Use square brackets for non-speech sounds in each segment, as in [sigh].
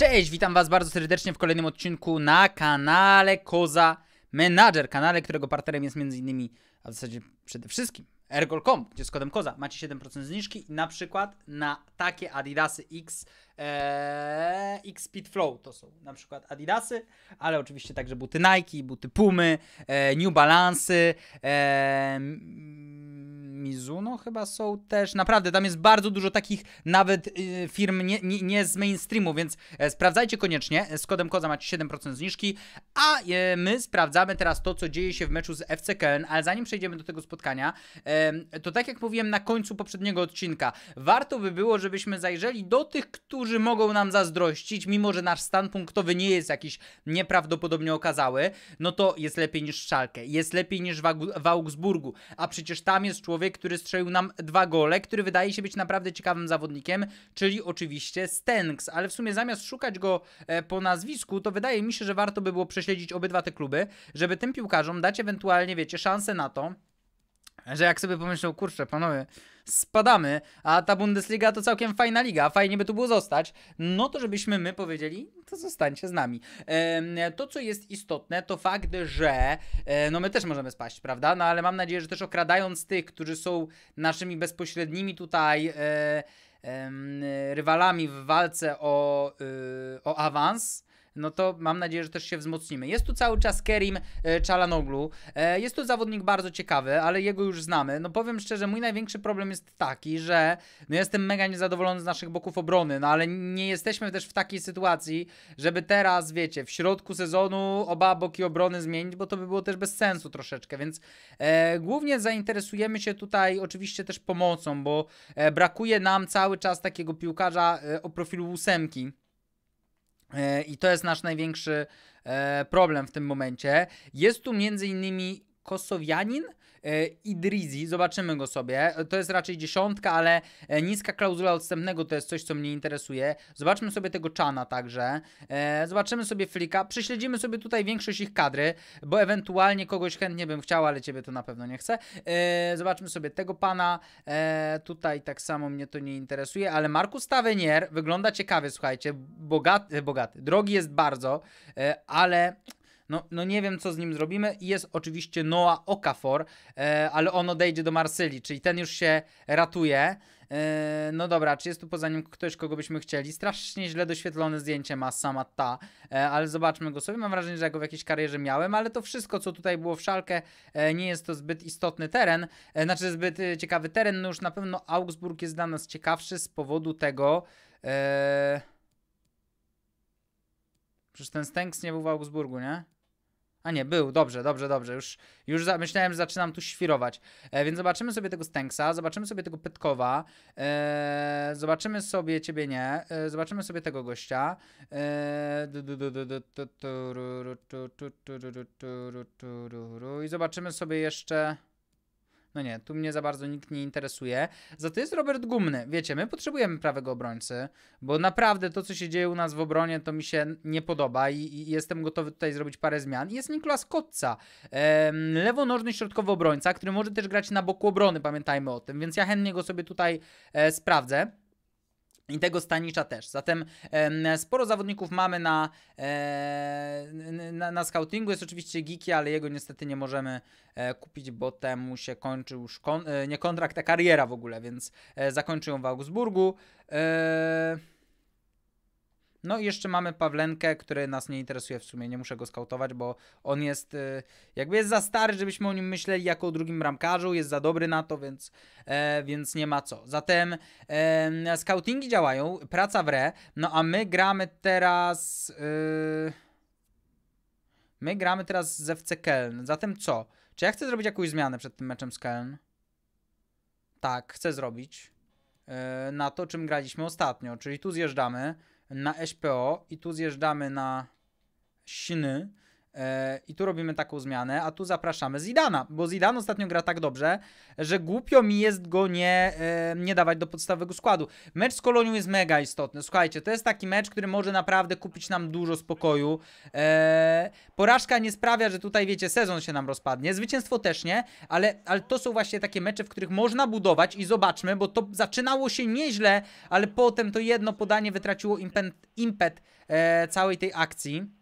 Cześć, witam was bardzo serdecznie w kolejnym odcinku na kanale Koza Manager, kanale, którego partnerem jest między innymi, a w zasadzie przede wszystkim ergol.com, gdzie z kodem Koza macie 7% zniżki na przykład na takie Adidasy X Eee, X Speed Flow to są na przykład Adidasy, ale oczywiście także buty Nike, buty Pumy, e, New Balance, e, eee, Mizuno chyba są też. Naprawdę, tam jest bardzo dużo takich nawet y, firm nie, nie, nie, z mainstreamu, więc e, sprawdzajcie koniecznie. Z kodem Koza macie 7% zniżki, a e, my sprawdzamy teraz to, co dzieje się w meczu z FC Köln, ale zanim przejdziemy do tego spotkania, e, to tak jak mówiłem na końcu poprzedniego odcinka, warto by było, żebyśmy zajrzeli do tych, którzy niektórzy mogą nam zazdrościć, mimo że nasz stan punktowy nie jest jakiś nieprawdopodobnie okazały, no to jest lepiej niż Szalkę, jest lepiej niż w Augsburgu, a przecież tam jest człowiek, który strzelił nam dwa gole, który wydaje się być naprawdę ciekawym zawodnikiem, czyli oczywiście Stenks, ale w sumie zamiast szukać go e, po nazwisku, to wydaje mi się, że warto by było prześledzić obydwa te kluby, żeby tym piłkarzom dać ewentualnie, wiecie, szansę na to, że jak sobie pomyślą, kurczę, panowie, spadamy, a ta Bundesliga to całkiem fajna liga, fajnie by tu było zostać, no to żebyśmy my powiedzieli, to zostańcie z nami. To, co jest istotne, to fakt, że e, no my też możemy spaść, prawda? No ale mam nadzieję, że też okradając tych, którzy są naszymi bezpośrednimi tutaj e, rywalami w walce o, y, o awans, no to mam nadzieję, że też się wzmocnimy. Jest tu cały czas Kerim e, Czalanoglu. E, jest to zawodnik bardzo ciekawy, ale jego już znamy. No powiem szczerze, mój największy problem jest taki, że no jestem mega niezadowolony z naszych boków obrony, no ale nie jesteśmy też w takiej sytuacji, żeby teraz, wiecie, w środku sezonu oba boki obrony zmienić, bo to by było też bez sensu troszeczkę, więc e, głównie zainteresujemy się tutaj oczywiście też pomocą, bo e, brakuje nam cały czas takiego piłkarza e, o profilu ósemki E, I to jest nasz największy e, problem w tym momencie. Jest tu między innymi Kosowianin, E, Idrizi, zobaczymy go sobie. E, to jest raczej dziesiątka, ale e, niska klauzula odstępnego to jest coś, co mnie interesuje. Zobaczmy sobie tego Chana także. Zobaczymy sobie Flika. Prześledzimy sobie tutaj większość ich kadry, bo ewentualnie kogoś chętnie bym chciał, ale ciebie to na pewno nie chcę. Zobaczmy sobie tego pana. Tutaj tak samo mnie to nie interesuje, ale Markus Tavenier wygląda ciekawie, słuchajcie. Bogaty, bogaty. Drogi jest bardzo, ale no, no nie wiem, co z nim zrobimy. Jest oczywiście Noah Okafor, e, ale on odejdzie do Marsylii, czyli ten już się ratuje. E, no dobra, czy jest tu poza nim ktoś, kogo byśmy chcieli? Strasznie źle doświetlone zdjęcie ma sama ta, e, ale zobaczmy go sobie. Mam wrażenie, że ja go w jakiejś karierze miałem, ale to wszystko, co tutaj było w szalkę, e, nie jest to zbyt istotny teren, e, znaczy zbyt e, ciekawy teren. No już na pewno Augsburg jest dla nas ciekawszy z powodu tego... E, przecież ten Stanks nie był w Augsburgu, nie? A nie, był, dobrze, dobrze, dobrze. Już, już za, myślałem, że zaczynam tu świrować. E, więc zobaczymy sobie tego Stanksa, zobaczymy sobie tego Pytkowa, e, zobaczymy sobie ciebie nie, e, zobaczymy sobie tego gościa. I zobaczymy sobie jeszcze. No nie, tu mnie za bardzo nikt nie interesuje. Za to jest Robert Gumny. Wiecie, my potrzebujemy prawego obrońcy, bo naprawdę to, co się dzieje u nas w obronie, to mi się nie podoba i, i jestem gotowy tutaj zrobić parę zmian. Jest Nikolas Kotca, lewonożny środkowy obrońca, który może też grać na boku obrony, pamiętajmy o tym, więc ja chętnie go sobie tutaj e, sprawdzę. I tego Stanicza też. Zatem sporo zawodników mamy na, na, na scoutingu. Jest oczywiście Giki, ale jego niestety nie możemy e, kupić, bo temu się kończy już kon e, nie kontrakt, a kariera w ogóle, więc e, zakończył ją w Augsburgu. Eee... No i jeszcze mamy Pawlenkę, który nas nie interesuje w sumie, nie muszę go skautować, bo on jest y, jakby jest za stary, żebyśmy o nim myśleli jako o drugim bramkarzu, jest za dobry na to, więc, e, więc nie ma co. Zatem e, scoutingi działają, praca w re, no a my gramy teraz... E, my gramy teraz ze FC Keln, zatem co? Czy ja chcę zrobić jakąś zmianę przed tym meczem z Keln? Tak, chcę zrobić. E, na to, czym graliśmy ostatnio, czyli tu zjeżdżamy na SPO i tu zjeżdżamy na Śny E, I tu robimy taką zmianę, a tu zapraszamy Zidana, bo Zidan ostatnio gra tak dobrze, że głupio mi jest go nie, e, nie dawać do podstawowego składu. Mecz z Kolonią jest mega istotny. Słuchajcie, to jest taki mecz, który może naprawdę kupić nam dużo spokoju. E, porażka nie sprawia, że tutaj wiecie, sezon się nam rozpadnie. Zwycięstwo też nie, ale, ale to są właśnie takie mecze, w których można budować i zobaczmy, bo to zaczynało się nieźle, ale potem to jedno podanie wytraciło impet, impet całej tej akcji.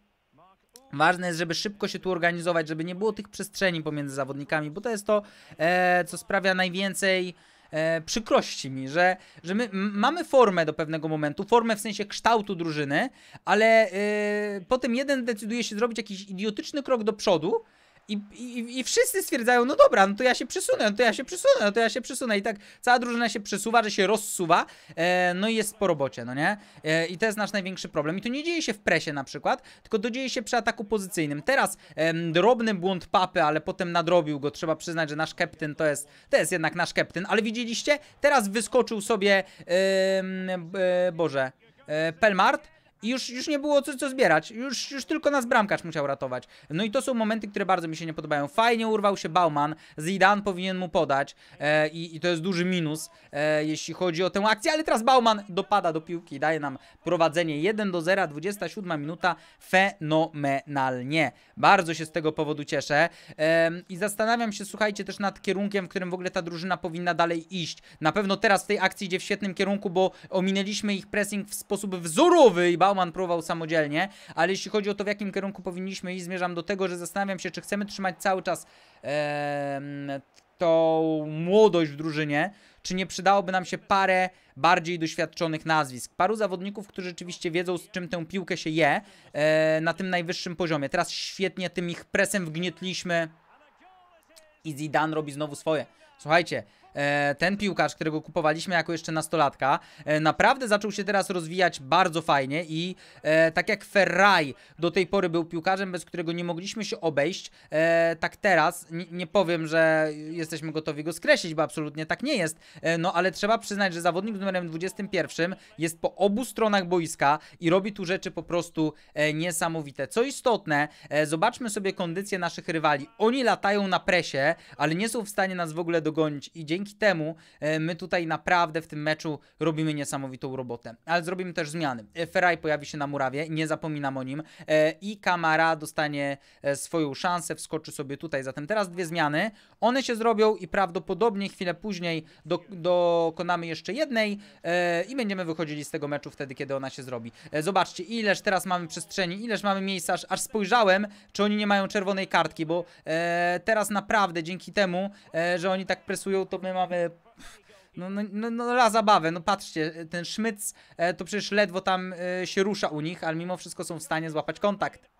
Ważne jest, żeby szybko się tu organizować, żeby nie było tych przestrzeni pomiędzy zawodnikami, bo to jest to, e, co sprawia najwięcej e, przykrości mi, że, że my mamy formę do pewnego momentu, formę w sensie kształtu drużyny, ale e, potem jeden decyduje się zrobić jakiś idiotyczny krok do przodu, i, i, I wszyscy stwierdzają, no dobra, no to ja się przesunę, no to ja się przesunę, no to ja się przesunę. I tak cała drużyna się przesuwa, że się rozsuwa, e, no i jest po robocie, no nie? E, I to jest nasz największy problem. I to nie dzieje się w presie na przykład, tylko to dzieje się przy ataku pozycyjnym. Teraz e, drobny błąd papy, ale potem nadrobił go. Trzeba przyznać, że nasz kapten to jest, to jest jednak nasz kapten. Ale widzieliście? Teraz wyskoczył sobie, e, Boże, e, Pelmart i już, już nie było co, co zbierać. Już, już tylko nas bramkarz musiał ratować. No i to są momenty, które bardzo mi się nie podobają. Fajnie urwał się Bauman. Zidane powinien mu podać. E, i, i, to jest duży minus, e, jeśli chodzi o tę akcję. Ale teraz Bauman dopada do piłki daje nam prowadzenie 1 do 0. 27 minuta. Fenomenalnie. Bardzo się z tego powodu cieszę. E, I zastanawiam się, słuchajcie, też nad kierunkiem, w którym w ogóle ta drużyna powinna dalej iść. Na pewno teraz w tej akcji idzie w świetnym kierunku, bo ominęliśmy ich pressing w sposób wzorowy i Bauman próbował samodzielnie, ale jeśli chodzi o to, w jakim kierunku powinniśmy iść, zmierzam do tego, że zastanawiam się, czy chcemy trzymać cały czas e, tą młodość w drużynie, czy nie przydałoby nam się parę bardziej doświadczonych nazwisk. Paru zawodników, którzy rzeczywiście wiedzą, z czym tę piłkę się je e, na tym najwyższym poziomie. Teraz świetnie tym ich presem wgnietliśmy i Zidane robi znowu swoje. Słuchajcie, E, ten piłkarz, którego kupowaliśmy jako jeszcze nastolatka, e, naprawdę zaczął się teraz rozwijać bardzo fajnie i e, tak jak Ferrari do tej pory był piłkarzem, bez którego nie mogliśmy się obejść, tak teraz, nie powiem, że jesteśmy gotowi go skreślić, bo absolutnie tak nie jest, no ale trzeba przyznać, że zawodnik z numerem 21 jest po obu stronach boiska i robi tu rzeczy po prostu niesamowite. Co istotne, zobaczmy sobie kondycję naszych rywali. Oni latają na presie, ale nie są w stanie nas w ogóle dogonić i dzięki dzięki temu e, my tutaj naprawdę w tym meczu robimy niesamowitą robotę. Ale zrobimy też zmiany. E, Ferrari pojawi się na murawie, nie zapominam o nim. E, I Kamara dostanie swoją szansę, wskoczy sobie tutaj. Zatem teraz dwie zmiany. One się zrobią i prawdopodobnie chwilę później do, dokonamy jeszcze jednej i będziemy wychodzili z tego meczu wtedy, kiedy ona się zrobi. Zobaczcie, ileż teraz mamy przestrzeni, ileż mamy miejsca, aż, aż spojrzałem, czy oni nie mają czerwonej kartki, bo teraz naprawdę dzięki temu, że oni tak presują, to my my mamy... No, no, no, no la no, zabawę, no patrzcie, ten Szmyc e, to przecież ledwo tam e, się rusza u nich, ale mimo wszystko są w stanie złapać kontakt.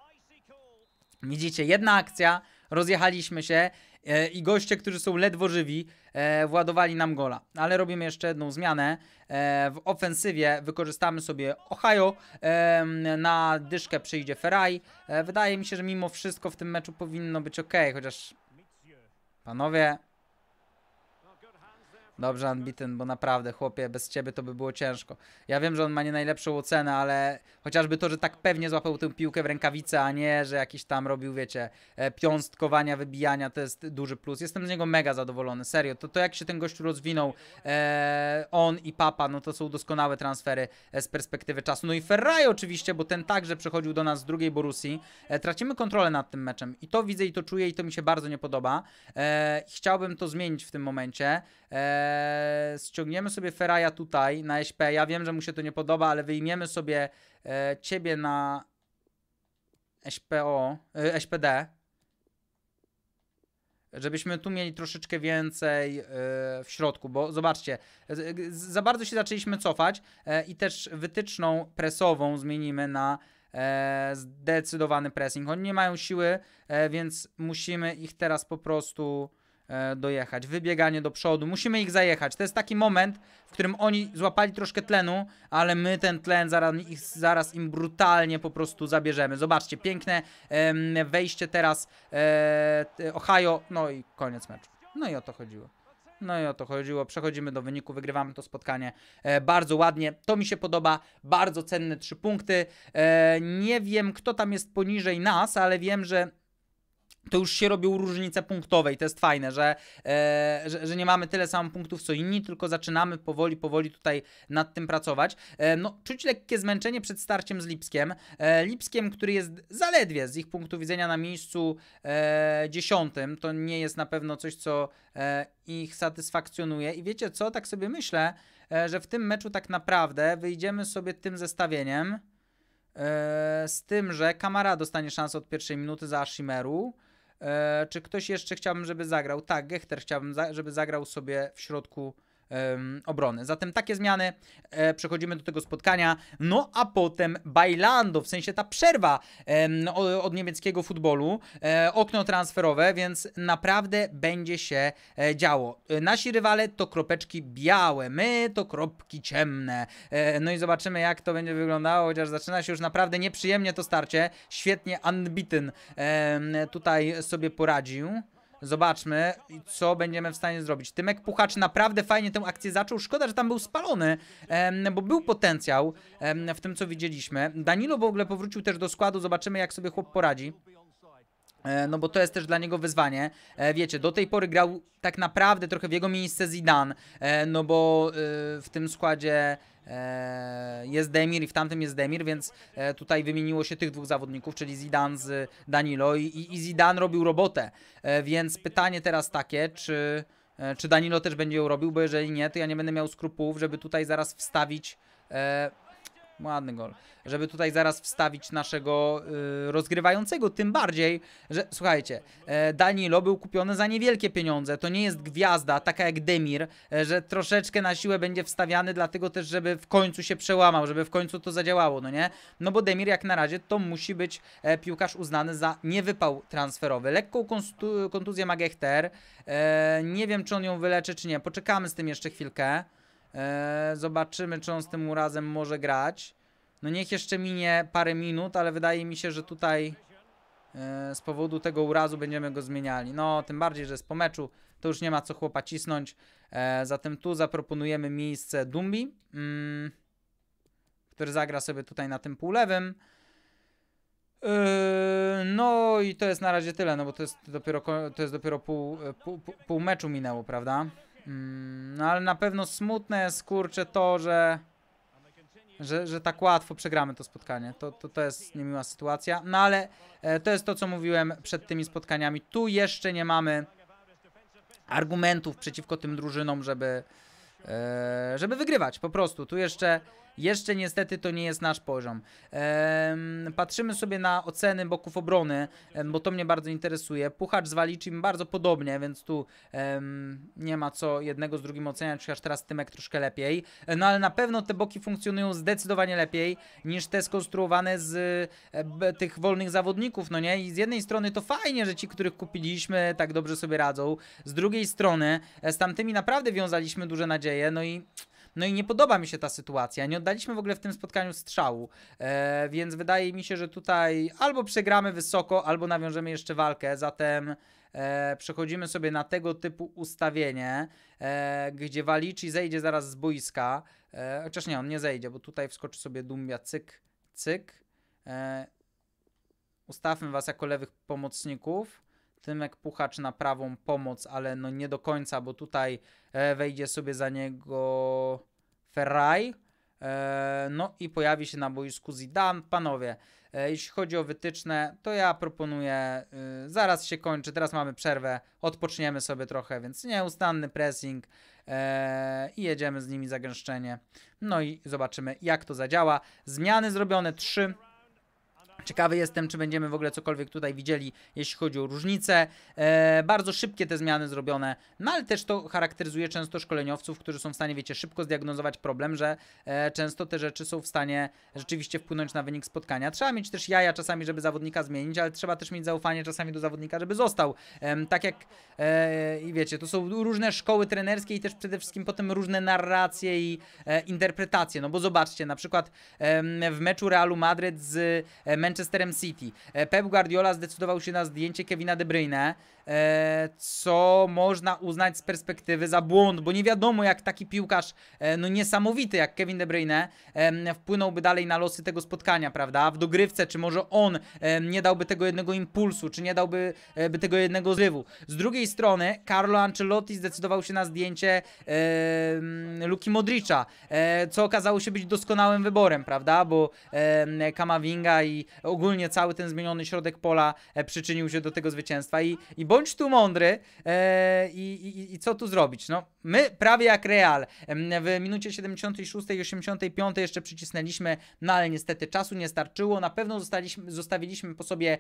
Widzicie, jedna akcja, rozjechaliśmy się e, i goście, którzy są ledwo żywi, e, władowali nam gola. Ale robimy jeszcze jedną zmianę. E, w ofensywie wykorzystamy sobie Ohio, e, na dyszkę przyjdzie Ferrari. E, wydaje mi się, że mimo wszystko w tym meczu powinno być ok, chociaż... Panowie, Dobrze, Unbeaten, bo naprawdę, chłopie, bez ciebie to by było ciężko. Ja wiem, że on ma nie najlepszą ocenę, ale chociażby to, że tak pewnie złapał tę piłkę w rękawice, a nie, że jakiś tam robił, wiecie, e, piąstkowania, wybijania, to jest duży plus. Jestem z niego mega zadowolony, serio. To, to jak się ten gościu rozwinął, e, on i Papa, no to są doskonałe transfery e, z perspektywy czasu. No i Ferrari oczywiście, bo ten także przechodził do nas z drugiej Borussii. E, tracimy kontrolę nad tym meczem i to widzę i to czuję i to mi się bardzo nie podoba. E, chciałbym to zmienić w tym momencie. Eee, ściągniemy sobie Feraja tutaj na SP. Ja wiem, że mu się to nie podoba, ale wyjmiemy sobie e, ciebie na SPO, e, eee, SPD. Żebyśmy tu mieli troszeczkę więcej e, w środku, bo zobaczcie, z, za bardzo się zaczęliśmy cofać e, i też wytyczną presową zmienimy na e, zdecydowany pressing. Oni nie mają siły, e, więc musimy ich teraz po prostu E, dojechać. Wybieganie do przodu. Musimy ich zajechać. To jest taki moment, w którym oni złapali troszkę tlenu, ale my ten tlen zaraz, ich, zaraz im brutalnie po prostu zabierzemy. Zobaczcie, piękne wejście teraz e, Ohio. No i koniec meczu. No i o to chodziło. No i o to chodziło. Przechodzimy do wyniku, wygrywamy to spotkanie e, bardzo ładnie. To mi się podoba. Bardzo cenne trzy punkty. E, nie wiem, kto tam jest poniżej nas, ale wiem, że to już się robią różnice punktowe i to jest fajne, że, e, że, że, nie mamy tyle samo punktów co inni, tylko zaczynamy powoli, powoli tutaj nad tym pracować. E, no, czuć lekkie zmęczenie przed starciem z Lipskiem. E, Lipskiem, który jest zaledwie z ich punktu widzenia na miejscu e, dziesiątym, to nie jest na pewno coś, co e, ich satysfakcjonuje. I wiecie co, tak sobie myślę, e, że w tym meczu tak naprawdę wyjdziemy sobie tym zestawieniem, z tym, że Kamara dostanie szansę od pierwszej minuty za Ashimeru, E, czy ktoś jeszcze chciałbym, żeby zagrał? Tak, Gechter chciałbym, żeby zagrał sobie w środku obrony. Zatem takie zmiany, e, przechodzimy do tego spotkania, no a potem Bailando, w sensie ta przerwa od niemieckiego futbolu, e, okno transferowe, więc naprawdę będzie się e, działo. Nasi rywale to kropeczki białe, my to kropki ciemne. No i zobaczymy jak to będzie wyglądało, chociaż zaczyna się już naprawdę nieprzyjemnie to starcie. Świetnie Anbityn tutaj sobie poradził. Zobaczmy, co będziemy w stanie zrobić. Tymek Puchacz naprawdę fajnie tę akcję zaczął. Szkoda, że tam był spalony, bo był potencjał w tym, co widzieliśmy. Danilo w ogóle powrócił też do składu. Zobaczymy, jak sobie chłop poradzi. E, no bo to jest też dla niego wyzwanie. E, wiecie, do tej pory grał tak naprawdę trochę w jego miejsce Zidane, e, no bo w tym składzie E, jest Demir i w tamtym jest Demir, więc e, tutaj wymieniło się tych dwóch zawodników, czyli Zidane z Danilo i, i robił robotę. E, więc pytanie teraz takie, czy, czy Danilo też będzie ją robił, bo jeżeli nie, to ja nie będę miał skrupułów, żeby tutaj zaraz wstawić Ładny gol. Żeby tutaj zaraz wstawić naszego y, rozgrywającego, tym bardziej, że słuchajcie, e, Danilo był kupiony za niewielkie pieniądze. To nie jest gwiazda, taka jak Demir, e, że troszeczkę na siłę będzie wstawiany, dlatego też, żeby w końcu się przełamał, żeby w końcu to zadziałało, no nie? No bo Demir jak na razie to musi być e, piłkarz uznany za niewypał transferowy. Lekką kontuzję ma Gechter. E, nie wiem, czy on ją wyleczy, czy nie. Poczekamy z tym jeszcze chwilkę. E, zobaczymy, czy on z tym urazem może grać. No niech jeszcze minie parę minut, ale wydaje mi się, że tutaj e, z powodu tego urazu będziemy go zmieniali. No, tym bardziej, że jest po meczu, to już nie ma co chłopa cisnąć. E, zatem tu zaproponujemy miejsce Dumbi, mm, który zagra sobie tutaj na tym półlewym. no i to jest na razie tyle, no bo to jest dopiero, to jest dopiero pół, pół, pół meczu minęło, prawda? Mm, no ale na pewno smutne jest, kurczę, to, że, że, że tak łatwo przegramy to spotkanie. To, to, to jest niemiła sytuacja. No ale e, to jest to, co mówiłem przed tymi spotkaniami. Tu jeszcze nie mamy argumentów przeciwko tym drużynom, żeby, e, żeby wygrywać po prostu. Tu jeszcze jeszcze niestety to nie jest nasz poziom. Ehm, patrzymy sobie na oceny boków obrony, bo to mnie bardzo interesuje. Puchacz z im bardzo podobnie, więc tu em, nie ma co jednego z drugim oceniać, chociaż teraz Tymek troszkę lepiej. No ale na pewno te boki funkcjonują zdecydowanie lepiej niż te skonstruowane z e, tych wolnych zawodników, no nie? I z jednej strony to fajnie, że ci, których kupiliśmy, tak dobrze sobie radzą. Z drugiej strony e, z tamtymi naprawdę wiązaliśmy duże nadzieje, no i no i nie podoba mi się ta sytuacja. Nie oddaliśmy w ogóle w tym spotkaniu strzału, e, więc wydaje mi się, że tutaj albo przegramy wysoko, albo nawiążemy jeszcze walkę. Zatem e, przechodzimy sobie na tego typu ustawienie, e, gdzie i zejdzie zaraz z boiska. E, chociaż nie, on nie zejdzie, bo tutaj wskoczy sobie Dumbia, cyk, cyk. E, ustawmy was jako lewych pomocników. Tymek Puchacz na prawą pomoc, ale no nie do końca, bo tutaj e, wejdzie sobie za niego Ferraj. E, no i pojawi się na boisku Zidane. Panowie, e, jeśli chodzi o wytyczne, to ja proponuję, zaraz się kończy, teraz mamy przerwę, odpoczniemy sobie trochę, więc nieustanny pressing i jedziemy z nimi zagęszczenie. No i zobaczymy, jak to zadziała. Zmiany zrobione 3. Ciekawy jestem, czy będziemy w ogóle cokolwiek tutaj widzieli, jeśli chodzi o różnice. E, bardzo szybkie te zmiany zrobione, no ale też to charakteryzuje często szkoleniowców, którzy są w stanie, wiecie, szybko zdiagnozować problem, że e, często te rzeczy są w stanie rzeczywiście wpłynąć na wynik spotkania. Trzeba mieć też jaja czasami, żeby zawodnika zmienić, ale trzeba też mieć zaufanie czasami do zawodnika, żeby został. E, tak jak, e, i wiecie, to są różne szkoły trenerskie i też przede wszystkim potem różne narracje i e, interpretacje, no bo zobaczcie, na przykład w meczu Realu Madryt z Manchester Manchesterem City. E, Pep Guardiola zdecydował się na zdjęcie Kevina De Bruyne. E, co można uznać z perspektywy za błąd, bo nie wiadomo jak taki piłkarz, e, no niesamowity jak Kevin De Bruyne, wpłynąłby dalej na losy tego spotkania, prawda? W dogrywce, czy może on nie dałby tego jednego impulsu, czy nie dałby e, by tego jednego zrywu. Z drugiej strony Carlo Ancelotti zdecydował się na zdjęcie Luki Modricza, co okazało się być doskonałym wyborem, prawda? Bo Kamavinga i ogólnie cały ten zmieniony środek pola przyczynił się do tego zwycięstwa i, i bo bądź tu mądry e, i, i, i, co tu zrobić? No, my prawie jak Real w minucie 76 i 85 jeszcze przycisnęliśmy, no ale niestety czasu nie starczyło. Na pewno zostawiliśmy po sobie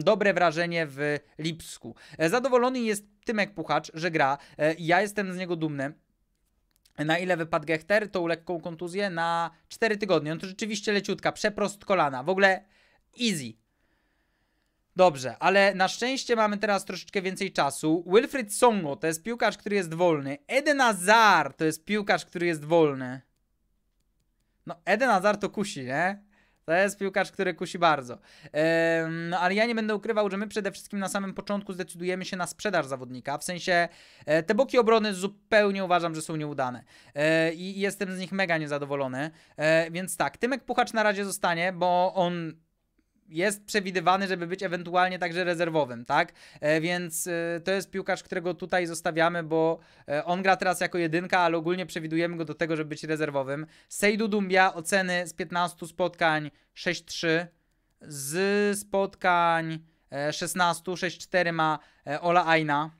dobre wrażenie w Lipsku. E, zadowolony jest Tymek Puchacz, że gra. E, ja jestem z niego dumny. Na ile wypadł Gechter, tą lekką kontuzję na 4 tygodnie. On to rzeczywiście leciutka, przeprost kolana. W ogóle easy, Dobrze, ale na szczęście mamy teraz troszeczkę więcej czasu. Wilfried Songo to jest piłkarz, który jest wolny. Eden Hazard to jest piłkarz, który jest wolny. No, Eden Hazard to kusi, nie? To jest piłkarz, który kusi bardzo. Ehm, no ale ja nie będę ukrywał, że my przede wszystkim na samym początku zdecydujemy się na sprzedaż zawodnika. W sensie e, te boki obrony zupełnie uważam, że są nieudane. E, I jestem z nich mega niezadowolony. E, więc tak, Tymek Puchacz na razie zostanie, bo on jest przewidywany, żeby być ewentualnie także rezerwowym, tak? E, więc e, to jest piłkarz, którego tutaj zostawiamy, bo e, on gra teraz jako jedynka, ale ogólnie przewidujemy go do tego, żeby być rezerwowym. Sejdu Dumbia oceny z 15 spotkań 6-3, z spotkań 16 6-4 ma Ola Aina.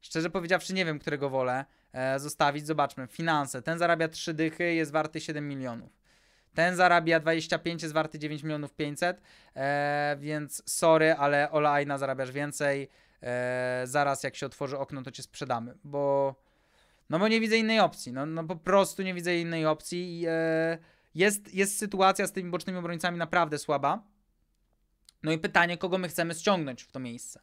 Szczerze powiedziawszy nie wiem, którego wolę zostawić. Zobaczmy. Finanse. Ten zarabia 3 dychy, jest warty 7 milionów. Ten zarabia 25, jest warty 9 milionów 500, e, więc sorry, ale Ola Aina zarabiasz więcej. E, zaraz jak się otworzy okno, to cię sprzedamy, bo no bo nie widzę innej opcji, no, no po prostu nie widzę innej opcji. E, jest, jest sytuacja z tymi bocznymi obrońcami naprawdę słaba. No i pytanie, kogo my chcemy ściągnąć w to miejsce.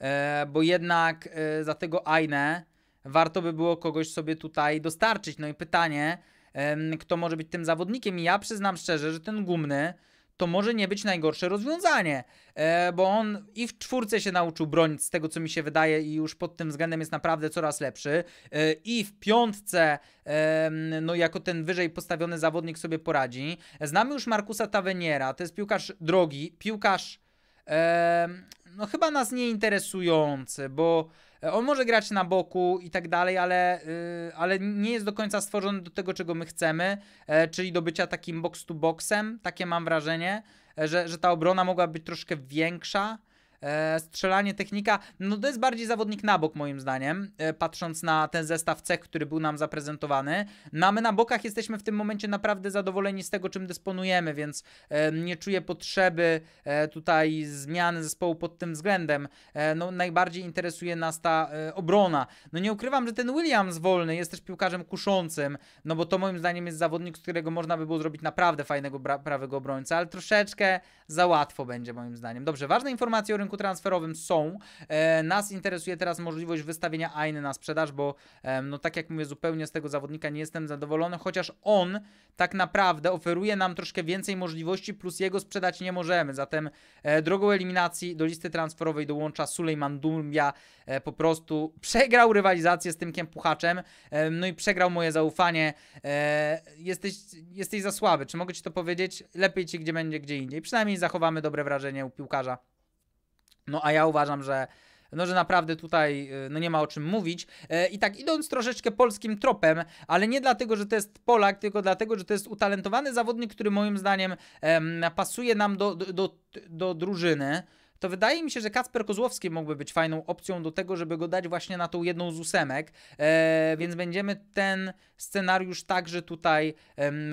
E, bo jednak e, za tego Ainę warto by było kogoś sobie tutaj dostarczyć. No i pytanie, kto może być tym zawodnikiem. I ja przyznam szczerze, że ten gumny to może nie być najgorsze rozwiązanie, e, bo on i w czwórce się nauczył bronić, z tego co mi się wydaje, i już pod tym względem jest naprawdę coraz lepszy, e, i w piątce, no jako ten wyżej postawiony zawodnik sobie poradzi. Znamy już Markusa Taveniera, to jest piłkarz drogi, piłkarz no chyba nas nie interesujący, bo E, on może grać na boku i tak dalej, ale, y, ale nie jest do końca stworzony do tego, czego my chcemy, e, czyli do bycia takim box to boxem. Takie mam wrażenie, e, że, że ta obrona mogła być troszkę większa. E, strzelanie, technika, no to jest bardziej zawodnik na bok moim zdaniem, e, patrząc na ten zestaw cech, który był nam zaprezentowany. No a my na bokach jesteśmy w tym momencie naprawdę zadowoleni z tego, czym dysponujemy, więc e, nie czuję potrzeby tutaj zmiany zespołu pod tym względem. no najbardziej interesuje nas ta obrona. No nie ukrywam, że ten Williams wolny jest też piłkarzem kuszącym, no bo to moim zdaniem jest zawodnik, z którego można by było zrobić naprawdę fajnego prawego obrońca, ale troszeczkę za łatwo będzie moim zdaniem. Dobrze, ważne informacje o rynku transferowym są. E, nas interesuje teraz możliwość wystawienia Ainy na sprzedaż, bo no tak jak mówię, zupełnie z tego zawodnika nie jestem zadowolony, chociaż on tak naprawdę oferuje nam troszkę więcej możliwości, plus jego sprzedać nie możemy. Zatem e, drogą eliminacji do listy transferowej dołącza Sulejman Dumbia. E, po prostu przegrał rywalizację z Tymkiem Puchaczem, no i przegrał moje zaufanie. Jesteś, jesteś za słaby, czy mogę Ci to powiedzieć? Lepiej Ci gdzie będzie, gdzie indziej. Przynajmniej zachowamy dobre wrażenie u piłkarza. No a ja uważam, że no, że naprawdę tutaj y, no, nie ma o czym mówić. E, I tak idąc troszeczkę polskim tropem, ale nie dlatego, że to jest Polak, tylko dlatego, że to jest utalentowany zawodnik, który moim zdaniem pasuje nam do, do, do, do drużyny to wydaje mi się, że Kacper Kozłowski mógłby być fajną opcją do tego, żeby go dać właśnie na tą jedną z ósemek, e, więc będziemy ten scenariusz także tutaj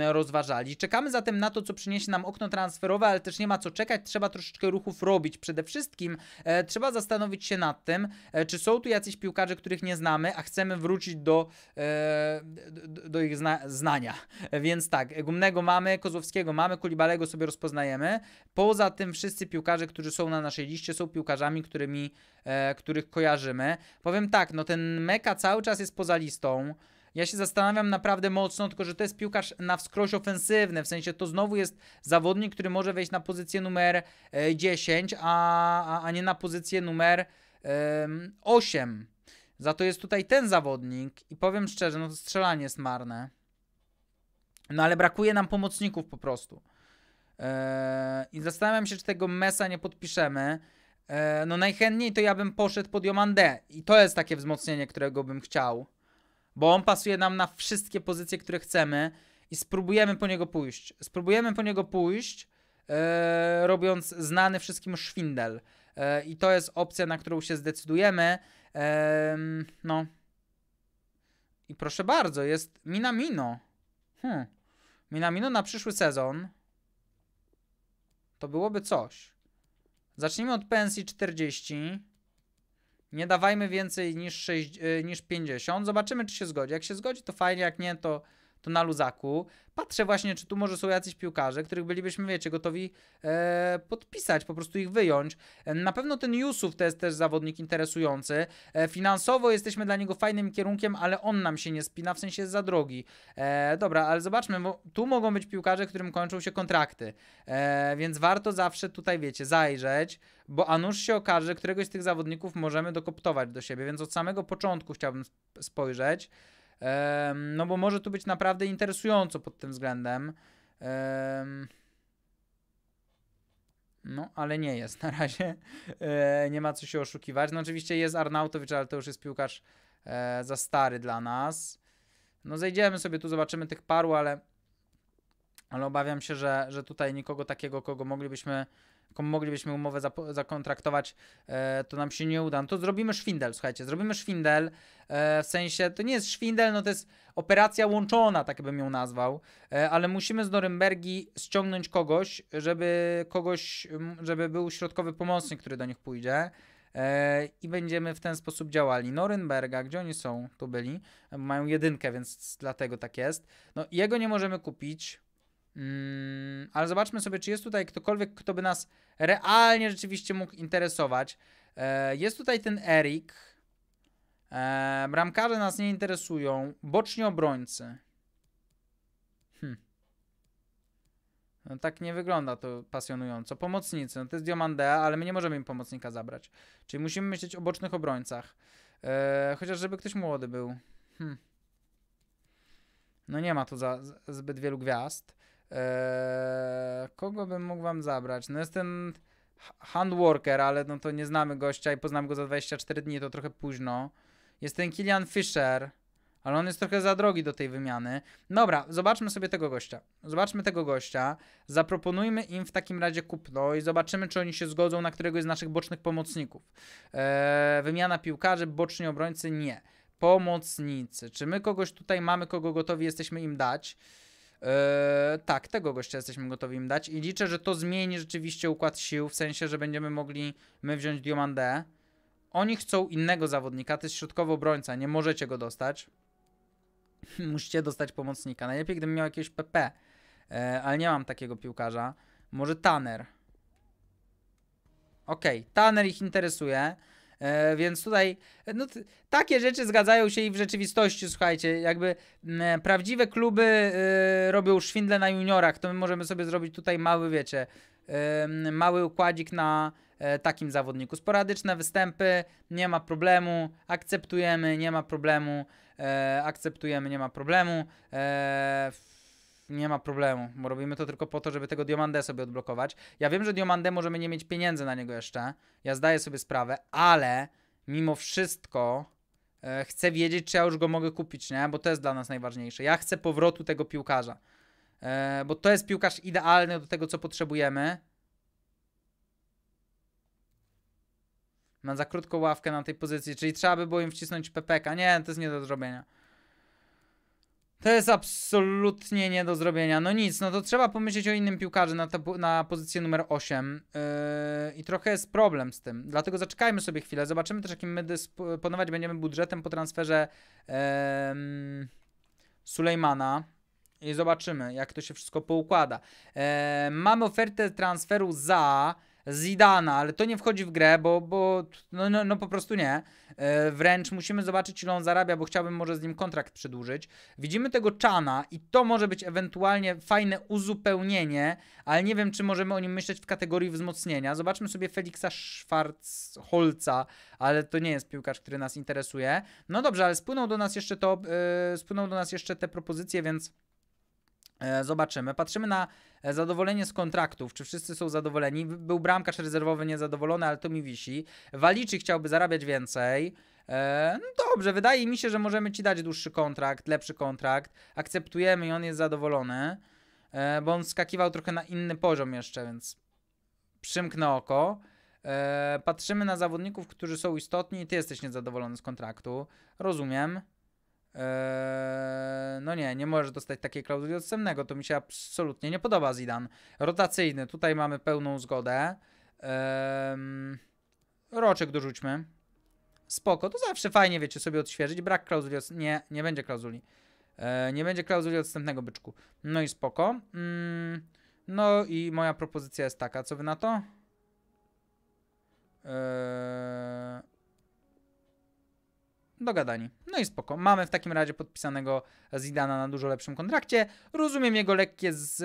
rozważali. Czekamy zatem na to, co przyniesie nam okno transferowe, ale też nie ma co czekać, trzeba troszeczkę ruchów robić. Przede wszystkim e, trzeba zastanowić się nad tym, e, czy są tu jacyś piłkarze, których nie znamy, a chcemy wrócić do, e, do, do, ich zna znania. E, więc tak, Gumnego mamy, Kozłowskiego mamy, Kulibalego sobie rozpoznajemy. Poza tym wszyscy piłkarze, którzy są na naszym naszej liście są piłkarzami, którymi, e, których kojarzymy. Powiem tak, no ten Meka cały czas jest poza listą. Ja się zastanawiam naprawdę mocno, tylko że to jest piłkarz na wskroś ofensywny, w sensie to znowu jest zawodnik, który może wejść na pozycję numer 10, e, a, a, nie na pozycję numer um, 8. Za to jest tutaj ten zawodnik i powiem szczerze, no to strzelanie jest marne. No ale brakuje nam pomocników po prostu. Eee, I zastanawiam się, czy tego Mesa nie podpiszemy. Eee, no najchętniej to ja bym poszedł pod Jomandę i to jest takie wzmocnienie, którego bym chciał, bo on pasuje nam na wszystkie pozycje, które chcemy i spróbujemy po niego pójść. Spróbujemy po niego pójść, e, robiąc znany wszystkim szwindel e, i to jest opcja, na którą się zdecydujemy. E, no i proszę bardzo, jest Minamino. Hmm. Minamino na przyszły sezon. To byłoby coś. Zacznijmy od pensji 40. Nie dawajmy więcej niż, 6, e, niż 50. Zobaczymy, czy się zgodzi. Jak się zgodzi, to fajnie, jak nie, to to na luzaku. Patrzę właśnie, czy tu może są jacyś piłkarze, których bylibyśmy, wiecie, gotowi e, podpisać, po prostu ich wyjąć. E, na pewno ten Yusuf to jest też zawodnik interesujący. E, finansowo jesteśmy dla niego fajnym kierunkiem, ale on nam się nie spina, w sensie jest za drogi. E, dobra, ale zobaczmy, bo tu mogą być piłkarze, którym kończą się kontrakty. E, więc warto zawsze tutaj, wiecie, zajrzeć, bo a nuż się okaże, któregoś z tych zawodników możemy dokoptować do siebie, więc od samego początku chciałbym spojrzeć no bo może to być naprawdę interesująco pod tym względem. No, ale nie jest na razie. E, nie ma co się oszukiwać. No, oczywiście jest Arnautowicz, ale to już jest piłkarz e, za stary dla nas. No, zejdziemy sobie tu, zobaczymy tych paru, ale, ale obawiam się, że, że tutaj nikogo takiego, kogo moglibyśmy jaką moglibyśmy umowę zakontraktować, e, to nam się nie uda. No to zrobimy szwindel, słuchajcie, zrobimy szwindel, e, w sensie to nie jest szwindel, no to jest operacja łączona, tak bym ją nazwał, e, ale musimy z Norymbergi ściągnąć kogoś, żeby kogoś, żeby był środkowy pomocnik, który do nich pójdzie e, i będziemy w ten sposób działali. Norymberga, gdzie oni są, tu byli, e, mają jedynkę, więc dlatego tak jest. No, jego nie możemy kupić, Mm, ale zobaczmy sobie, czy jest tutaj ktokolwiek, kto by nas realnie rzeczywiście mógł interesować. E, jest tutaj ten Erik. E, bramkarze nas nie interesują. Boczni obrońcy. Hm. No tak nie wygląda to pasjonująco. Pomocnicy, no to jest Diomandea, ale my nie możemy im pomocnika zabrać. Czyli musimy myśleć o bocznych obrońcach. E, chociaż żeby ktoś młody był. Hm. No nie ma tu za, za zbyt wielu gwiazd. Eee, kogo bym mógł wam zabrać? No jest ten handworker, ale no to nie znamy gościa i poznam go za 24 dni, to trochę późno. Jest ten Kilian Fisher, ale on jest trochę za drogi do tej wymiany. Dobra, zobaczmy sobie tego gościa. Zobaczmy tego gościa. Zaproponujmy im w takim razie kupno i zobaczymy, czy oni się zgodzą na któregoś z naszych bocznych pomocników. Eee, wymiana piłkarzy, boczni obrońcy nie. Pomocnicy. Czy my kogoś tutaj mamy, kogo gotowi jesteśmy im dać? Eee, tak, tego gościa jesteśmy gotowi im dać i liczę, że to zmieni rzeczywiście układ sił, w sensie, że będziemy mogli my wziąć Diomandę. Oni chcą innego zawodnika, to jest środkowo obrońca, nie możecie go dostać. [laughs] Musicie dostać pomocnika. Najlepiej, gdybym miał jakieś PP, eee, ale nie mam takiego piłkarza. Może Tanner. Okej, okay, Tanner ich interesuje. E, więc tutaj e, no, takie rzeczy zgadzają się i w rzeczywistości, słuchajcie, jakby m, e, prawdziwe kluby y, robią szwindle na juniorach, to my możemy sobie zrobić tutaj mały, wiecie, mały układzik na takim zawodniku. Sporadyczne występy, nie ma problemu, akceptujemy, nie ma problemu, akceptujemy, nie ma problemu. E, nie ma problemu, bo robimy to tylko po to, żeby tego Diomandę sobie odblokować. Ja wiem, że Diomandę możemy nie mieć pieniędzy na niego jeszcze. Ja zdaję sobie sprawę, ale mimo wszystko e, chcę wiedzieć, czy ja już go mogę kupić, nie? Bo to jest dla nas najważniejsze. Ja chcę powrotu tego piłkarza. E, bo to jest piłkarz idealny do tego, co potrzebujemy. Mam za krótką ławkę na tej pozycji, czyli trzeba by było im wcisnąć PPK. Nie, to jest nie do zrobienia. To jest absolutnie nie do zrobienia. No nic, no to trzeba pomyśleć o innym piłkarzu na, na pozycję numer 8 yy, i trochę jest problem z tym. Dlatego zaczekajmy sobie chwilę, zobaczymy też jakim my dysponować będziemy budżetem po transferze yy, Sulejmana i zobaczymy jak to się wszystko poukłada. Yy, mamy ofertę transferu za... Zidana, ale to nie wchodzi w grę, bo, bo no, no, no po prostu nie. E, wręcz musimy zobaczyć, ile on zarabia, bo chciałbym może z nim kontrakt przedłużyć. Widzimy tego Czana i to może być ewentualnie fajne uzupełnienie, ale nie wiem, czy możemy o nim myśleć w kategorii wzmocnienia. Zobaczmy sobie Feliksa Schwarzholca, ale to nie jest piłkarz, który nas interesuje. No dobrze, ale spłyną do nas jeszcze to, e, spłyną do nas jeszcze te propozycje, więc E, zobaczymy. Patrzymy na e, zadowolenie z kontraktów. Czy wszyscy są zadowoleni? Był bramkarz rezerwowy niezadowolony, ale to mi wisi. Waliczy chciałby zarabiać więcej. E, no dobrze, wydaje mi się, że możemy ci dać dłuższy kontrakt, lepszy kontrakt. Akceptujemy i on jest zadowolony, bo on skakiwał trochę na inny poziom jeszcze, więc przymknę oko. Patrzymy na zawodników, którzy są istotni i ty jesteś niezadowolony z kontraktu. Rozumiem. Eee, no nie, nie możesz dostać takiej klauzuli odstępnego, to mi się absolutnie nie podoba Zidan. Rotacyjny, tutaj mamy pełną zgodę. Eee, roczek dorzućmy. Spoko, to zawsze fajnie, wiecie, sobie odświeżyć. Brak klauzuli, nie, nie będzie klauzuli. Eee, nie będzie klauzuli odstępnego, byczku. No i spoko. Mm, no i moja propozycja jest taka, co wy na to? Eee dogadani. No i spoko. Mamy w takim razie podpisanego Zidana na dużo lepszym kontrakcie. Rozumiem jego lekkie z,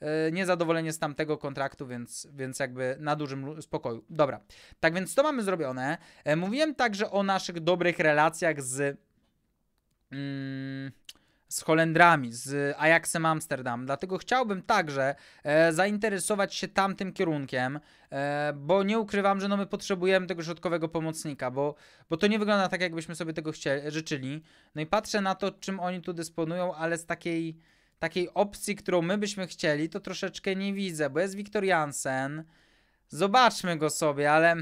yy, niezadowolenie z tamtego kontraktu, więc, więc jakby na dużym spokoju. Dobra, tak więc to mamy zrobione. E, mówiłem także o naszych dobrych relacjach z... Yy, z Holendrami, z Ajaxem Amsterdam. Dlatego chciałbym także e, zainteresować się tamtym kierunkiem, e, bo nie ukrywam, że no my potrzebujemy tego środkowego pomocnika, bo, bo to nie wygląda tak, jakbyśmy sobie tego chcieli, życzyli. No i patrzę na to, czym oni tu dysponują, ale z takiej, takiej opcji, którą my byśmy chcieli, to troszeczkę nie widzę, bo jest Wiktor Jansen. Zobaczmy go sobie, ale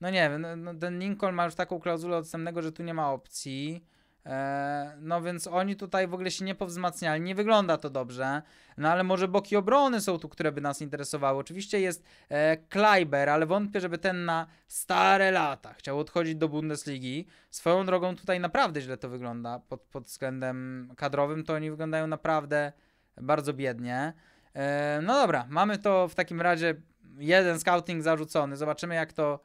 no nie wiem, no, no ten Lincoln ma już taką klauzulę odstępnego, że tu nie ma opcji. E, no więc oni tutaj w ogóle się nie powzmacniali, nie wygląda to dobrze. No ale może boki obrony są tu, które by nas interesowały. Oczywiście jest e, Kleiber, ale wątpię, żeby ten na stare lata chciał odchodzić do Bundesligi. Swoją drogą tutaj naprawdę źle to wygląda. Pod, pod względem kadrowym to oni wyglądają naprawdę bardzo biednie. E, no dobra, mamy to w takim razie jeden scouting zarzucony. Zobaczymy jak to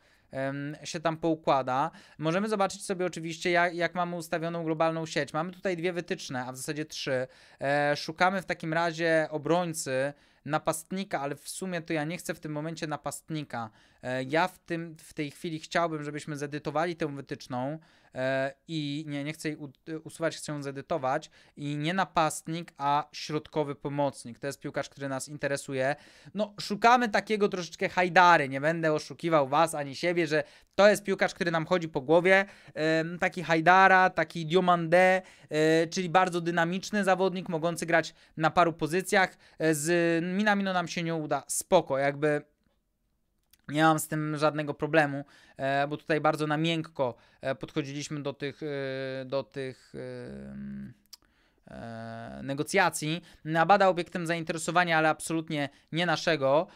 się tam poukłada. Możemy zobaczyć sobie oczywiście, jak, jak mamy ustawioną globalną sieć. Mamy tutaj dwie wytyczne, a w zasadzie trzy. E, szukamy w takim razie obrońcy, napastnika, ale w sumie to ja nie chcę w tym momencie napastnika. E, ja w, tym, w tej chwili chciałbym, żebyśmy zedytowali tę wytyczną e, i nie, nie chcę jej e, usuwać, chcę ją zedytować i nie napastnik, a środkowy pomocnik. To jest piłkarz, który nas interesuje. No, szukamy takiego troszeczkę hajdary. Nie będę oszukiwał was ani siebie, że to jest piłkarz, który nam chodzi po głowie. Taki hajdara, taki Diomande, czyli bardzo dynamiczny zawodnik, mogący grać na paru pozycjach z ten Minamino nam się nie uda, spoko, jakby nie mam z tym żadnego problemu, e, bo tutaj bardzo na miękko e, podchodziliśmy do tych, e, do tych negocjacji. Nabada no, obiektem zainteresowania, ale absolutnie nie naszego.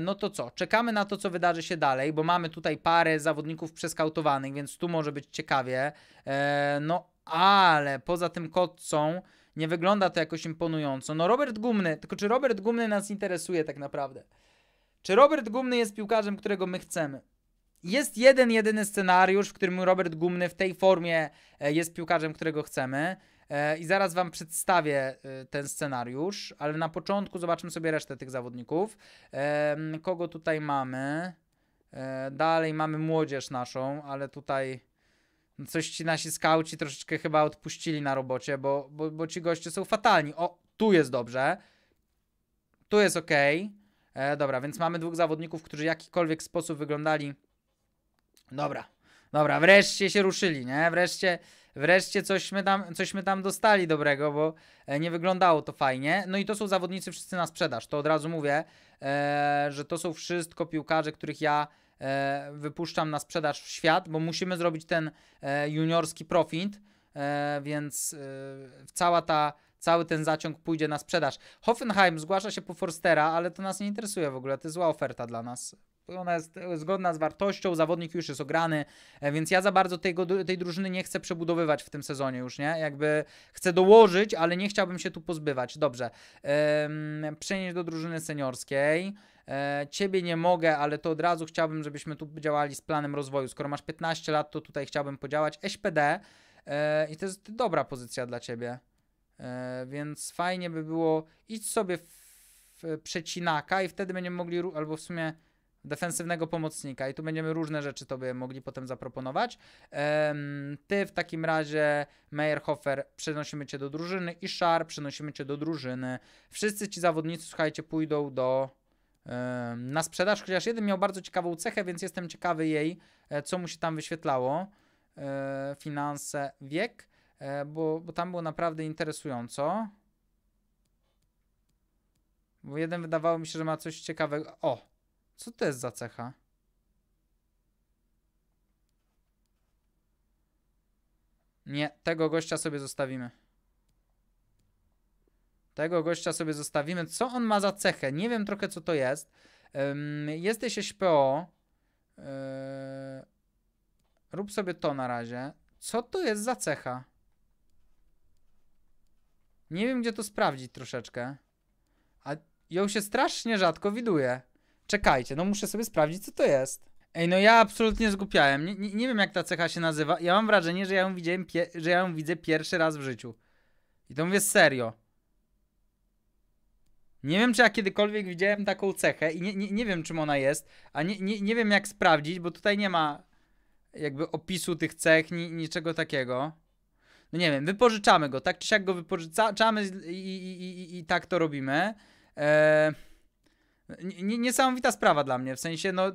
No to co? Czekamy na to, co wydarzy się dalej, bo mamy tutaj parę zawodników przeskautowanych, więc tu może być ciekawie. No ale poza tym kotcą nie wygląda to jakoś imponująco. No Robert Gumny, tylko czy Robert Gumny nas interesuje tak naprawdę? Czy Robert Gumny jest piłkarzem, którego my chcemy? Jest jeden, jedyny scenariusz, w którym Robert Gumny w tej formie e, jest piłkarzem, którego chcemy. E, I zaraz Wam przedstawię e, ten scenariusz, ale na początku zobaczymy sobie resztę tych zawodników. Kogo tutaj mamy? Dalej mamy młodzież naszą, ale tutaj Coś ci nasi skauci troszeczkę chyba odpuścili na robocie, bo, bo, bo ci goście są fatalni. O, tu jest dobrze. Tu jest ok. E, dobra, więc mamy dwóch zawodników, którzy w jakikolwiek sposób wyglądali. Dobra, dobra, wreszcie się ruszyli, nie? Wreszcie, wreszcie my tam, my tam dostali dobrego, bo e, nie wyglądało to fajnie. No i to są zawodnicy wszyscy na sprzedaż, to od razu mówię, e, że to są wszystko piłkarze, których ja E, wypuszczam na sprzedaż w świat, bo musimy zrobić ten e, juniorski profit, e, więc cała ta cały ten zaciąg pójdzie na sprzedaż. Hoffenheim zgłasza się po Forstera, ale to nas nie interesuje w ogóle, to jest zła oferta dla nas. Ona jest zgodna z wartością, zawodnik już jest ograny, więc ja za bardzo tego, tej drużyny nie chcę przebudowywać w tym sezonie już, nie? Jakby chcę dołożyć, ale nie chciałbym się tu pozbywać. Dobrze. Przenieść do drużyny seniorskiej. E, ciebie nie mogę, ale to od razu chciałbym, żebyśmy tu działali z planem rozwoju. Skoro masz 15 lat, to tutaj chciałbym podziałać SPD e, i to jest dobra pozycja dla Ciebie. E, więc fajnie by było iść sobie w przecinaka i wtedy będziemy mogli, albo w sumie defensywnego pomocnika i tu będziemy różne rzeczy Tobie mogli potem zaproponować. ty w takim razie, Meyerhofer, przenosimy Cię do drużyny i Szar, przenosimy Cię do drużyny. Wszyscy Ci zawodnicy, słuchajcie, pójdą do na sprzedaż, chociaż jeden miał bardzo ciekawą cechę, więc jestem ciekawy jej, e, co mu się tam wyświetlało. E, finanse, wiek, e, bo, bo tam było naprawdę interesująco. Bo jeden wydawało mi się, że ma coś ciekawego. O, co to jest za cecha? Nie, tego gościa sobie zostawimy. Tego gościa sobie zostawimy. Co on ma za cechę? Nie wiem trochę, co to jest. jesteś SPO. Yy, e, rób sobie to na razie. Co to jest za cecha? Nie wiem, gdzie to sprawdzić troszeczkę. A ją się strasznie rzadko widuje. Czekajcie, no muszę sobie sprawdzić, co to jest. Ej, no ja absolutnie zgupiałem. Nie, nie, nie wiem, jak ta cecha się nazywa. Ja mam wrażenie, że ja ją, widziałem że ja ją widzę pierwszy raz w życiu. I to mówię serio. Nie wiem, czy ja kiedykolwiek widziałem taką cechę i nie, nie, nie wiem, czym ona jest, a nie, nie, nie wiem, jak sprawdzić, bo tutaj nie ma jakby opisu tych cech, ni, niczego takiego. No nie wiem, wypożyczamy go, tak czy siak go wypożyczamy i, i, i, i tak to robimy. Eee, niesamowita sprawa dla mnie, w sensie, no...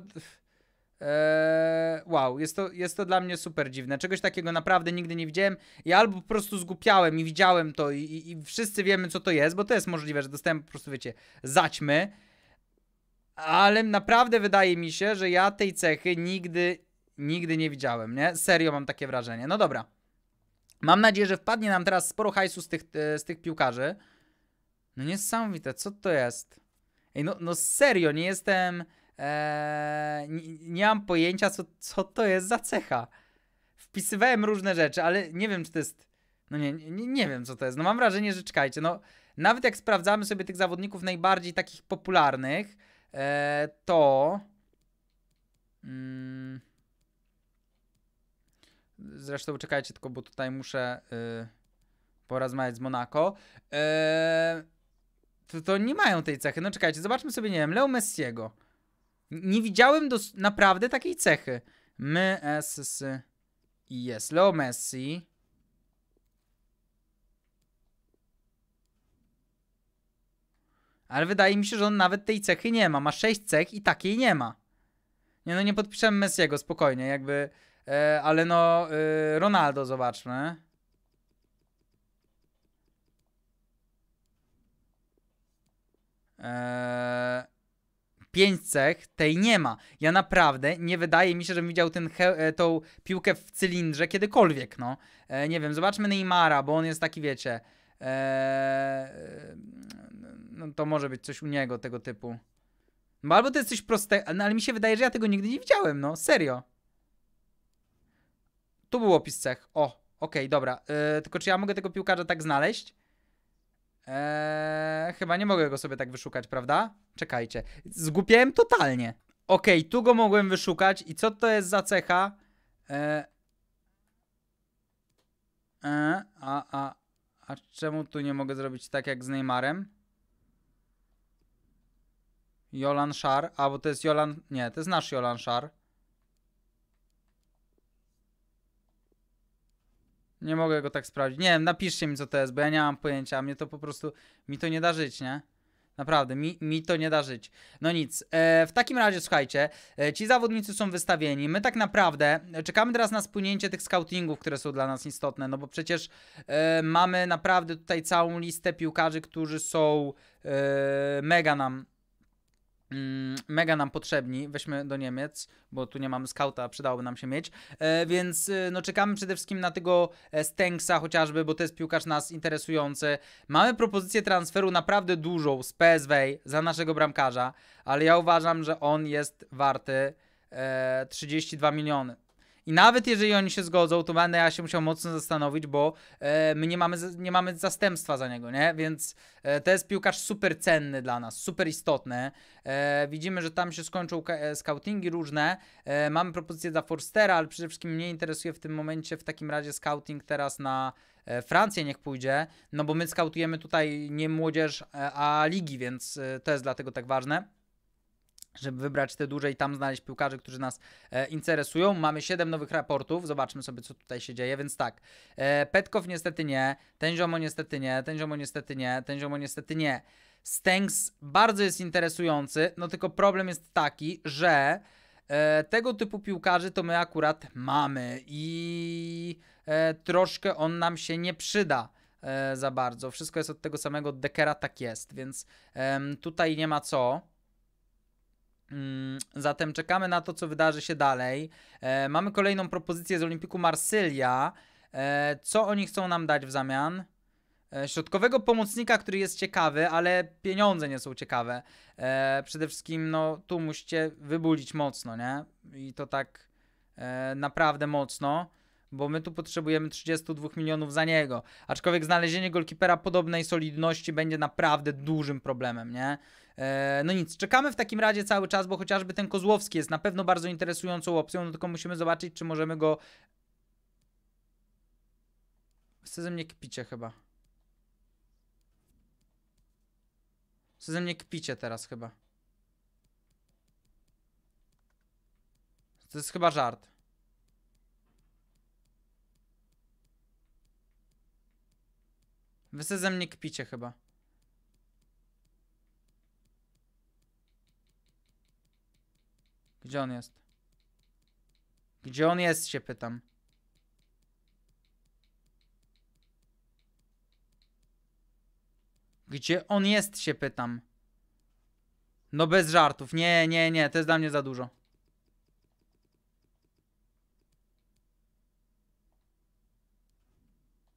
Eee, wow, jest to, jest to dla mnie super dziwne. Czegoś takiego naprawdę nigdy nie widziałem. Ja albo po prostu zgupiałem i widziałem to i, i, i wszyscy wiemy, co to jest, bo to jest możliwe, że dostałem po prostu, wiecie, zaćmy. Ale naprawdę wydaje mi się, że ja tej cechy nigdy, nigdy nie widziałem, nie? Serio mam takie wrażenie. No dobra. Mam nadzieję, że wpadnie nam teraz sporo hajsu z tych, e, z tych piłkarzy. No niesamowite, co to jest? Ej, no, no serio, nie jestem... Eee, nie, mam pojęcia, co, co to jest za cecha. Wpisywałem różne rzeczy, ale nie wiem, czy to jest. No nie, nie, nie wiem, co to jest. No mam wrażenie, że czekajcie. No, nawet jak sprawdzamy sobie tych zawodników najbardziej takich popularnych, eee, to. Mm, zresztą czekajcie, tylko bo tutaj muszę yy, porozmawiać z Monako. Eee, to, to nie mają tej cechy. No czekajcie, zobaczmy sobie, nie wiem, Leo Messiego. Nie widziałem dos- naprawdę takiej cechy. My, S, I, Leo Messi. Ale wydaje mi się, że on nawet tej cechy nie ma. Ma sześć cech i takiej nie ma. Nie no, nie podpiszemy Messiego, spokojnie, jakby... E, ale no, e, Ronaldo zobaczmy. E, pięć cech, tej nie ma. Ja naprawdę nie wydaje mi się, żebym widział ten, e, tą piłkę w cylindrze kiedykolwiek, no. E, nie wiem, zobaczmy Neymara, bo on jest taki, wiecie, e, no to może być coś u niego tego typu. No albo to jest coś prostego, no ale mi się wydaje, że ja tego nigdy nie widziałem, no, serio. Tu był opis cech, o, okej, okay, dobra. E, tylko czy ja mogę tego piłkarza tak znaleźć? Eee, chyba nie mogę go sobie tak wyszukać, prawda? Czekajcie. Zgłupiałem totalnie. Okej, okay, tu go mogłem wyszukać. I co to jest za cecha? eee, e, a, a, a czemu tu nie mogę zrobić tak jak z Neymarem? Jolan Szar. A, bo to jest Jolan... Nie, to jest nasz Jolan Szar. Nie mogę go tak sprawdzić. Nie wiem, napiszcie mi co to jest, bo ja nie mam pojęcia. Mnie to po prostu, mi to nie da żyć, nie? Naprawdę, mi, mi to nie da żyć. No nic, e, w takim razie słuchajcie, e, ci zawodnicy są wystawieni. My tak naprawdę e, czekamy teraz na spłynięcie tych scoutingów, które są dla nas istotne, no bo przecież e, mamy naprawdę tutaj całą listę piłkarzy, którzy są e, mega nam Mm, mega nam potrzebni, weźmy do Niemiec, bo tu nie mamy skauta, przydałoby nam się mieć, e, więc e, no czekamy przede wszystkim na tego e, Stengsa chociażby, bo to jest piłkarz nas interesujący. Mamy propozycję transferu naprawdę dużą z PSW za naszego bramkarza, ale ja uważam, że on jest warty e, 32 miliony. I nawet jeżeli oni się zgodzą, to będę ja się musiał mocno zastanowić, bo e, my nie mamy, nie mamy zastępstwa za niego, nie? Więc e, to jest piłkarz super cenny dla nas, super istotny. E, widzimy, że tam się skończą e, scoutingi różne. E, mamy propozycję dla Forstera, ale przede wszystkim mnie interesuje w tym momencie w takim razie scouting teraz na e, Francję niech pójdzie, no bo my skautujemy tutaj nie młodzież, a ligi, więc to jest dlatego tak ważne żeby wybrać te duże i tam znaleźć piłkarzy, którzy nas e, interesują. Mamy 7 nowych raportów, zobaczmy sobie, co tutaj się dzieje, więc tak. E, Petkow niestety nie, ten ziomo niestety nie, ten ziomo niestety nie, ten ziomo niestety nie. Stengs bardzo jest interesujący, no tylko problem jest taki, że e, tego typu piłkarzy to my akurat mamy i e, troszkę on nam się nie przyda e, za bardzo. Wszystko jest od tego samego Dekera, tak jest, więc e, tutaj nie ma co. Mm, zatem czekamy na to, co wydarzy się dalej. E, mamy kolejną propozycję z Olimpiku Marsylia. E, co oni chcą nam dać w zamian? E, środkowego pomocnika, który jest ciekawy, ale pieniądze nie są ciekawe. przede wszystkim, no, tu musicie wybulić mocno, nie? I to tak naprawdę mocno bo my tu potrzebujemy 32 milionów za niego. Aczkolwiek znalezienie golkipera podobnej solidności będzie naprawdę dużym problemem, nie? E, no nic, czekamy w takim razie cały czas, bo chociażby ten Kozłowski jest na pewno bardzo interesującą opcją, no tylko musimy zobaczyć, czy możemy go... Chce ze mnie kpicie chyba. Chce ze mnie kpicie teraz chyba. To jest chyba żart. Wy se ze mnie kpicie chyba. Gdzie on jest? Gdzie on jest, się pytam. Gdzie on jest, się pytam. No bez żartów. Nie, nie, nie. To jest dla mnie za dużo.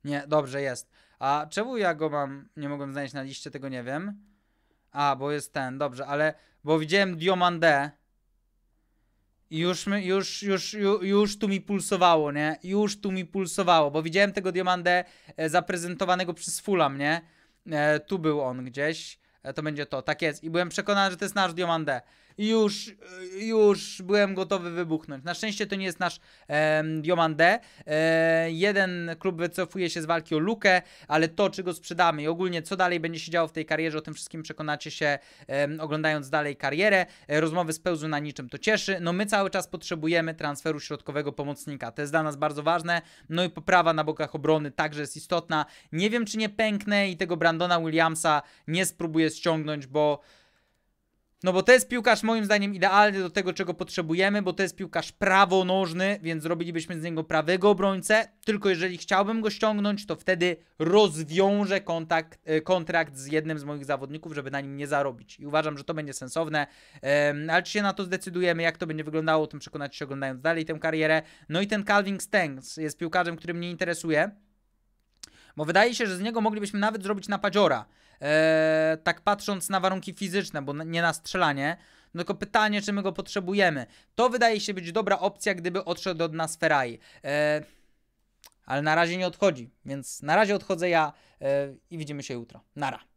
Nie, dobrze, jest. A czemu ja go mam, nie mogłem znaleźć na liście, tego nie wiem. A, bo jest ten, dobrze, ale, bo widziałem Diomandę. Już, już, już, już, już tu mi pulsowało, nie? Już tu mi pulsowało, bo widziałem tego Diamandę e, zaprezentowanego przez Fulam, nie? E, tu był on gdzieś. E, to będzie to, tak jest. I byłem przekonany, że to jest nasz Diamandę już, już byłem gotowy wybuchnąć. Na szczęście to nie jest nasz e, Diomande. E, jeden klub wycofuje się z walki o lukę, ale to, czy go sprzedamy i ogólnie co dalej będzie się działo w tej karierze, o tym wszystkim przekonacie się e, oglądając dalej karierę. E, rozmowy z Pełzu na niczym to cieszy. No my cały czas potrzebujemy transferu środkowego pomocnika. To jest dla nas bardzo ważne. No i poprawa na bokach obrony także jest istotna. Nie wiem, czy nie pęknę i tego Brandona Williamsa nie spróbuję ściągnąć, bo no bo to jest piłkarz moim zdaniem idealny do tego, czego potrzebujemy, bo to jest piłkarz prawonożny, więc zrobilibyśmy z niego prawego obrońcę. Tylko jeżeli chciałbym go ściągnąć, to wtedy rozwiążę kontakt, e, kontrakt z jednym z moich zawodników, żeby na nim nie zarobić. I uważam, że to będzie sensowne, ale czy się na to zdecydujemy, jak to będzie wyglądało, o tym przekonać się oglądając dalej tę karierę. No i ten Calvin Stengs jest piłkarzem, który mnie interesuje, bo wydaje się, że z niego moglibyśmy nawet zrobić napadziora e, tak patrząc na warunki fizyczne, bo nie na strzelanie. No tylko pytanie, czy my go potrzebujemy. To wydaje się być dobra opcja, gdyby odszedł od nas Ferrari. E, ale na razie nie odchodzi, więc na razie odchodzę ja e, i widzimy się jutro. Nara.